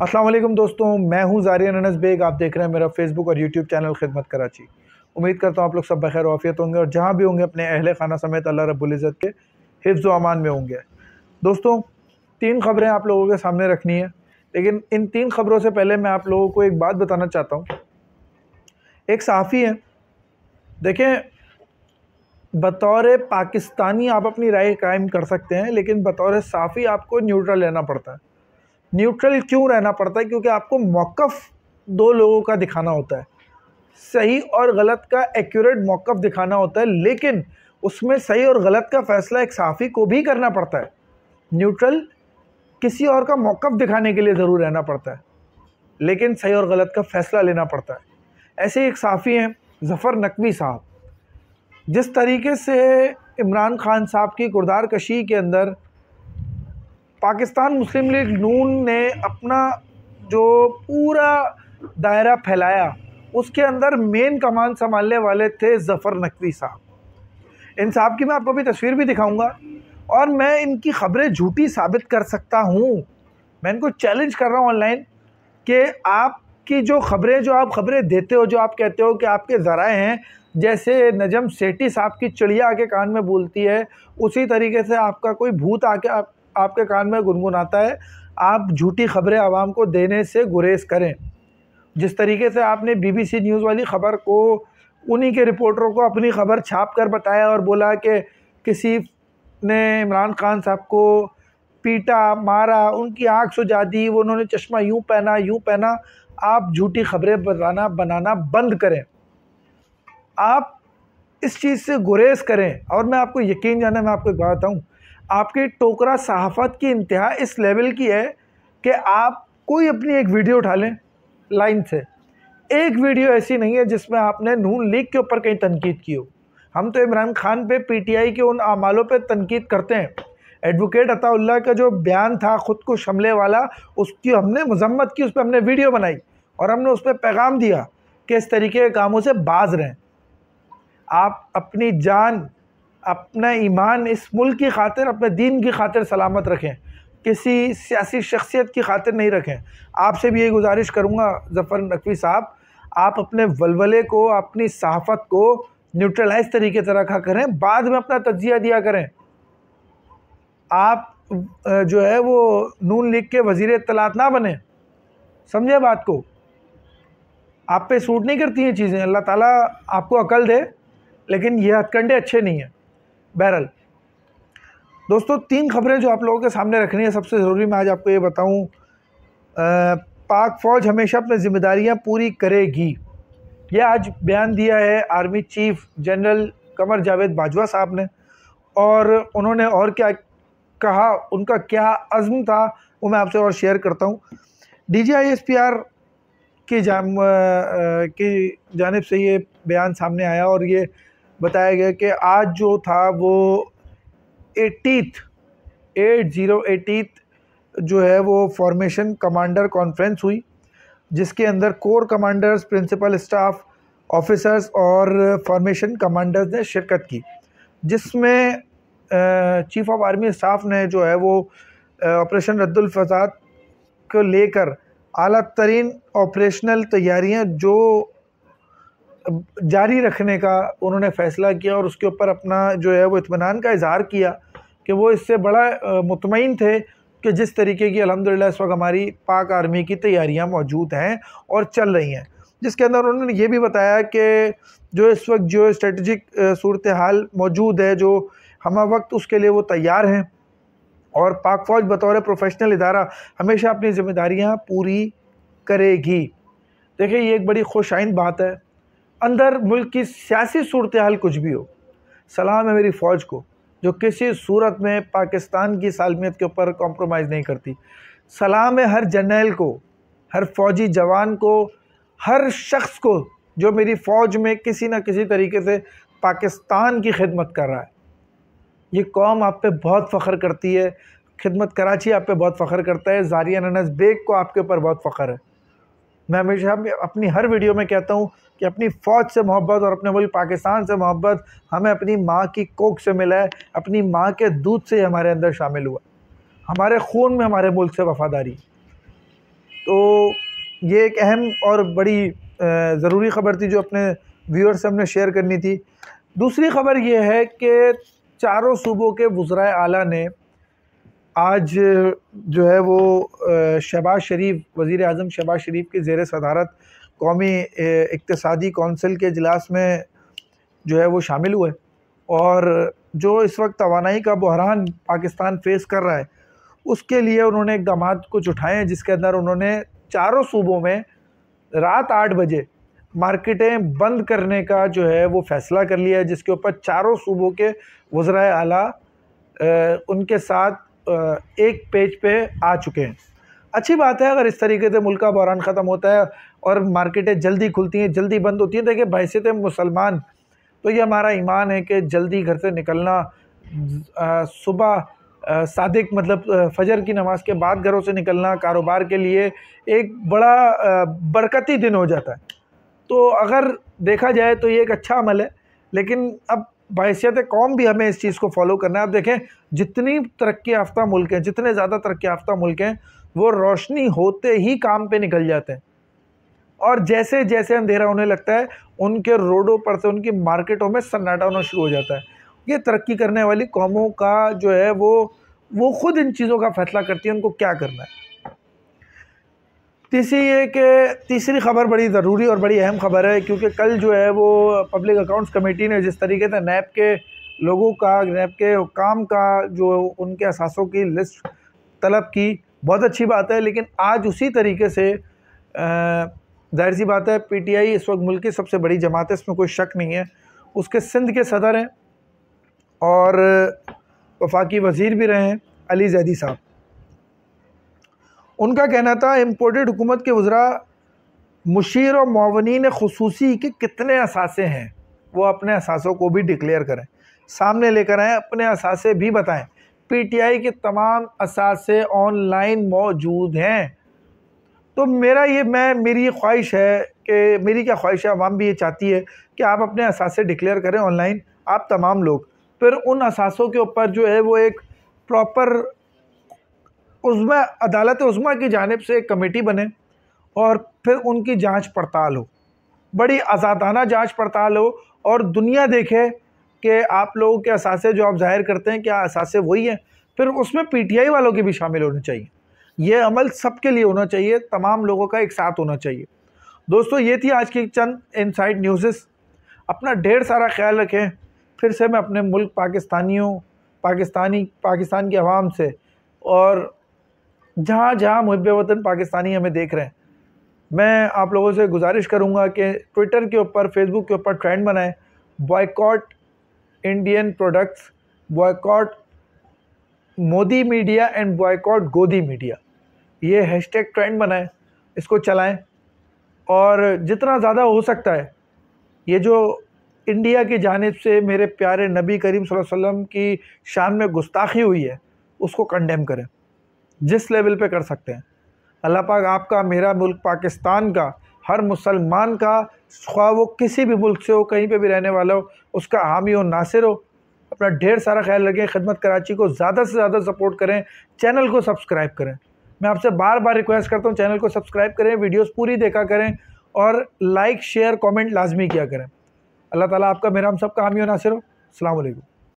असलम दोस्तों मैं हूं जारिया अनस बेग आप देख रहे हैं मेरा फेसबुक और यूट्यूब चैनल खिदमत कराची उम्मीद करता हूं आप लोग सब बखैर वाफियत होंगे और जहां भी होंगे अपने अहल खाना समेत अल्लाह रब्ज़त के हिफ्ज़ अमान में होंगे दोस्तों तीन खबरें आप लोगों के सामने रखनी है लेकिन इन तीन खबरों से पहले मैं आप लोगों को एक बात बताना चाहता हूँ एक सहाफ़ी है देखें बतौर पाकिस्तानी आप अपनी राय कायम कर सकते हैं लेकिन बतौर साफ़ी आपको न्यूट्रल लेना पड़ता है न्यूट्रल क्यों रहना पड़ता है क्योंकि आपको मौक़ दो लोगों का दिखाना होता है सही और गलत का एक्यूरेट मौक़ दिखाना होता है लेकिन उसमें सही और गलत का फ़ैसला एक साफ़ी को भी करना पड़ता है न्यूट्रल किसी और का मौक़ दिखाने के लिए ज़रूर रहना पड़ता है लेकिन सही और गलत का फ़ैसला लेना पड़ता है ऐसे एक साफ़ी हैं जफ़र नकवी साहब जिस तरीके से इमरान खान साहब की किरदार कशी के अंदर पाकिस्तान मुस्लिम लीग नून ने अपना जो पूरा दायरा फैलाया उसके अंदर मेन कमान संभालने वाले थे ज़फ़र नकवी साहब इन साहब की मैं आपको भी तस्वीर भी दिखाऊंगा और मैं इनकी ख़बरें झूठी साबित कर सकता हूँ मैं इनको चैलेंज कर रहा हूँ ऑनलाइन कि आपकी जो ख़बरें जो आप ख़बरें देते हो जो आप कहते हो कि आपके जराए हैं जैसे नजम सेठी साहब की चिड़िया आके कान में बोलती है उसी तरीके से आपका कोई भूत आके आप आपके कान में गुनगुनाता है आप झूठी खबरें आवाम को देने से गुरेज करें जिस तरीके से आपने बीबीसी न्यूज़ वाली ख़बर को उन्हीं के रिपोर्टरों को अपनी ख़बर छाप कर बताया और बोला कि किसी ने इमरान खान साहब को पीटा मारा उनकी आँख सुझा दी वो उन्होंने चश्मा यूँ पहना यूँ पहना आप झूठी खबरें बताना बनाना बंद करें आप इस चीज़ से गुरेज करें और मैं आपको यकीन जाना मैं आपको एक बात बताऊँ आपकी टोकरा सहाफ़त की इंतहा इस लेवल की है कि आप कोई अपनी एक वीडियो उठा लें लाइन से एक वीडियो ऐसी नहीं है जिसमें आपने नून लीग के ऊपर कहीं तनकीद की हो हम तो इमरान खान पे पीटीआई के उन अमालों पे तनकीद करते हैं एडवोकेट अताउल्ला का जो बयान था ख़ुद को शमले वाला उसकी हमने मजम्मत की उस पर हमने वीडियो बनाई और हमने उस पर पैगाम दिया कि इस तरीके के कामों से बाज रहें आप अपनी जान अपना ईमान इस मुल्क की खातिर अपने दीन की खातिर सलामत रखें किसी सियासी शख्सियत की खातिर नहीं रखें आपसे भी ये गुजारिश करूँगा जफ़र नकवी साहब आप अपने वलवले को अपनी सहाफ़त को न्यूट्रलाइज तरीके से रखा करें बाद में अपना तजिया दिया करें आप जो है वो नून लिख के वजीर तलात ना बने समझे बात को आप पे सूट नहीं करती हैं चीज़ें अल्लाह ताला आपको अकल दे लेकिन ये हथकंडे अच्छे नहीं हैं बहरल दोस्तों तीन खबरें जो आप लोगों के सामने रखनी है सबसे ज़रूरी मैं आज आपको ये बताऊं पाक फ़ौज हमेशा अपनी जिम्मेदारियां पूरी करेगी यह आज बयान दिया है army chief general Qamar Javed Bajwa साहब ने और उन्होंने और क्या कहा उनका क्या अज़म था वो मैं आपसे और शेयर करता हूँ D G I S P R की जानब से ये बयान सामने आया और ये बताया गया कि आज जो था वो एटीथ एट ज़ीरो एटीथ जो है वो फॉर्मेशन कमांडर कॉन्फ्रेंस हुई जिसके अंदर core commanders principal staff officers और फॉर्मेशन कमांडर्स ने शिरकत की जिसमें चीफ ऑफ आर्मी स्टाफ ने जो है वो ऑपरेशन रद्दुल फसाद को लेकर अली तरीन ऑपरेशनल तैयारियाँ जो जारी रखने का उन्होंने फ़ैसला किया और उसके ऊपर अपना जो है वो इतमान का इजहार किया कि वो इससे बड़ा मुतमिन थे कि जिस तरीके की अलहमदिल्ला इस वक्त हमारी पाक आर्मी की तैयारियां मौजूद हैं और चल रही हैं जिसके अंदर उन्होंने ये भी बताया कि जो इस वक्त जो स्ट्रेटजिक सूरत हाल मौजूद है जो हम वक्त उसके लिए वो तैयार हैं और पाक फ़ौज बतौर प्रोफेशनल इदारा हमेशा अपनी ज़िम्मेदारियाँ पूरी करेगी देखिए ये एक बड़ी खुश आइंद बात है अंदर मुल्क की सियासी सूरत हाल कुछ भी हो सलाम है मेरी फ़ौज को जो किसी सूरत में पाकिस्तान की सालमियत के ऊपर कॉम्प्रोमाइज़ नहीं करती सलाम है हर जनरल को हर फौजी जवान को हर शख्स को जो मेरी फ़ौज में किसी न किसी तरीके से पाकिस्तान की खिदमत कर रहा है ये कौम आप पे बहुत फ़ख्र करती है खिदमत कराची आप पे बहुत फ़ख्र करता है जारिया ननस बेग को आपके ऊपर बहुत फ़ख्र है मैं हमेशा अपनी हर वीडियो में कहता हूँ कि अपनी फ़ौज से मोहब्बत और अपने मुल्क पाकिस्तान से मोहब्बत हमें अपनी माँ की कोख से मिला है अपनी माँ के दूध से हमारे अंदर शामिल हुआ हमारे खून में हमारे मुल्क से वफादारी तो ये एक अहम और बड़ी ज़रूरी ख़बर थी जो अपने व्यूअर्स से हमने शेयर करनी थी दूसरी खबर यह है कि चारों सूबों के वज्रा आला ने आज जो है वो शहबाज शरीफ वज़ी अजम शहबाज शरीफ की जेर सदारत कौमी इकतसादी कौंसिल के अजलास में जो है वो शामिल हुए और जो इस वक्त तोानाई का बहरान पाकिस्तान फेस कर रहा है उसके लिए उन्होंने इकदाम कुछ उठाए हैं जिसके अंदर उन्होंने चारों सूबों में रात आठ बजे मार्केटें बंद करने का जो है वो फ़ैसला कर लिया है जिसके ऊपर चारों सूबों के वज्रा आला उनके साथ एक पेज पे आ चुके हैं अच्छी बात है अगर इस तरीके से मुल्क का बहरान ख़त्म होता है और मार्केटें जल्दी खुलती हैं जल्दी बंद होती हैं तो देखिए बहसीत मुसलमान तो ये हमारा ईमान है कि जल्दी घर से निकलना सुबह सादिक मतलब फजर की नमाज़ के बाद घरों से निकलना कारोबार के लिए एक बड़ा बरकती दिन हो जाता है तो अगर देखा जाए तो ये एक अच्छा अमल है लेकिन अब बाहसीत कौम भी हमें इस चीज़ को फॉलो करना है आप देखें जितनी तरक्की याफ्ता मुल्क हैं जितने ज़्यादा तरक्की याफ्ता मुल्क हैं वो रोशनी होते ही काम पे निकल जाते हैं और जैसे जैसे अंधेरा होने लगता है उनके रोडों पर से उनकी मार्केटों में सन्नाटा होना शुरू हो जाता है ये तरक्की करने वाली कौमों का जो है वो वो ख़ुद इन चीज़ों का फैसला करती है उनको क्या करना है तीसरी ये कि तीसरी खबर बड़ी ज़रूरी और बड़ी अहम खबर है क्योंकि कल जो है वो पब्लिक अकाउंट्स कमेटी ने जिस तरीके से नैब के लोगों का नैब के काम का जो उनके असासों की लिस्ट तलब की बहुत अच्छी बात है लेकिन आज उसी तरीके से जाहिर सी बात है पीटीआई इस वक्त मुल्क की सबसे बड़ी जमात है इसमें कोई शक नहीं है उसके सिंध के सदर हैं और वफाकी वज़ीर भी रहे हैं अली जैदी साहब उनका कहना था इम्पोर्टेड हुकूमत के वज़रा मुशीर और मावनिन खसूसी के कितने असासे हैं वो अपने असासों को भी डिक्लेयर करें सामने लेकर आएँ अपने असासे भी बताएं पीटीआई के तमाम असासे ऑनलाइन मौजूद हैं तो मेरा ये मैं मेरी ख्वाहिश है कि मेरी क्या ख्वाहिश है अवाम भी ये चाहती है कि आप अपने असासे डिक्लेयर करें ऑनलाइन आप तमाम लोग फिर उन असासों के ऊपर जो है वो एक प्रॉपर उसमें अदालत उस्मा की जानब से एक कमेटी बने और फिर उनकी जांच पड़ताल हो बड़ी आज़ादाना जांच पड़ताल हो और दुनिया देखे कि आप लोगों के असासे जो आप जाहिर करते हैं क्या असासे वही हैं फिर उसमें पीटीआई वालों के भी शामिल होने चाहिए यह अमल सबके लिए होना चाहिए तमाम लोगों का एक साथ होना चाहिए दोस्तों ये थी आज की चंद इनसाइड न्यूज़ अपना ढेर सारा ख्याल रखें फिर से मैं अपने मुल्क पाकिस्तानियों पाकिस्तानी पाकिस्तान के अवाम से और जहाँ जहाँ मुहब वतन पाकिस्तानी हमें देख रहे हैं मैं आप लोगों से गुजारिश करूँगा कि ट्विटर के ऊपर फेसबुक के ऊपर ट्रेंड बनाएं boycott Indian products boycott Modi media and boycott Godi media ये हैशटैग ट्रेंड बनाएं इसको चलाएं और जितना ज़्यादा हो सकता है ये जो इंडिया की जानब से मेरे प्यारे नबी करीम वसल्लम की शान में गुस्ताखी हुई है उसको कंडेम करें जिस लेवल पे कर सकते हैं अल्लाह पाक आपका मेरा मुल्क पाकिस्तान का हर मुसलमान का ख्वा वो किसी भी मुल्क से हो कहीं पे भी रहने वाला हो उसका हामी हो नासिर हो अपना ढेर सारा ख्याल रखें खिदमत कराची को ज़्यादा से ज़्यादा सपोर्ट करें चैनल को सब्सक्राइब करें मैं आपसे बार बार रिक्वेस्ट करता हूँ चैनल को सब्सक्राइब करें वीडियोज़ पूरी देखा करें और लाइक शेयर कमेंट लाजमी किया करें अल्लाह ताला आपका मेरा हम सब का हामी और नासिर हो अलैक्म